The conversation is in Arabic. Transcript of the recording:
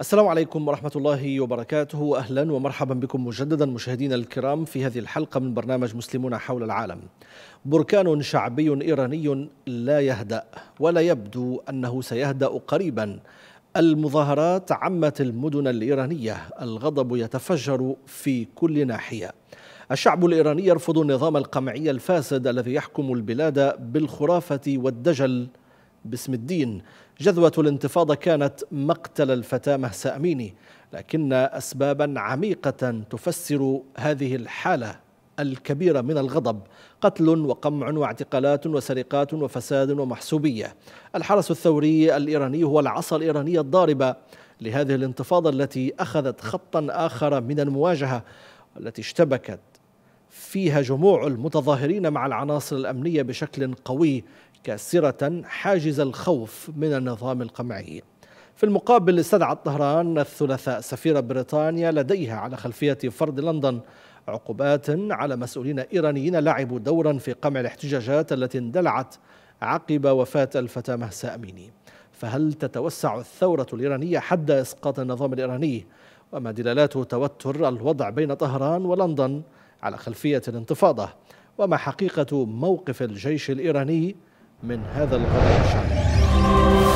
السلام عليكم ورحمة الله وبركاته أهلا ومرحبا بكم مجددا مشاهدينا الكرام في هذه الحلقة من برنامج مسلمون حول العالم بركان شعبي إيراني لا يهدأ ولا يبدو أنه سيهدأ قريبا المظاهرات عمت المدن الإيرانية الغضب يتفجر في كل ناحية الشعب الإيراني يرفض النظام القمعي الفاسد الذي يحكم البلاد بالخرافة والدجل باسم الدين جذوة الانتفاضة كانت مقتل الفتاة مهسا أميني لكن أسبابا عميقة تفسر هذه الحالة الكبيرة من الغضب قتل وقمع واعتقالات وسرقات وفساد ومحسوبية الحرس الثوري الإيراني هو العصا الإيرانية الضاربة لهذه الانتفاضة التي أخذت خطا آخر من المواجهة والتي اشتبكت فيها جموع المتظاهرين مع العناصر الأمنية بشكل قوي كاسرة حاجز الخوف من النظام القمعي في المقابل استدعت طهران الثلاثاء سفير بريطانيا لديها على خلفية فرض لندن عقوبات على مسؤولين إيرانيين لعبوا دورا في قمع الاحتجاجات التي اندلعت عقب وفاة الفتاة مهسا أميني فهل تتوسع الثورة الإيرانية حد إسقاط النظام الإيراني وما دلالات توتر الوضع بين طهران ولندن على خلفية الانتفاضة وما حقيقة موقف الجيش الإيراني من هذا الغضب الشعبي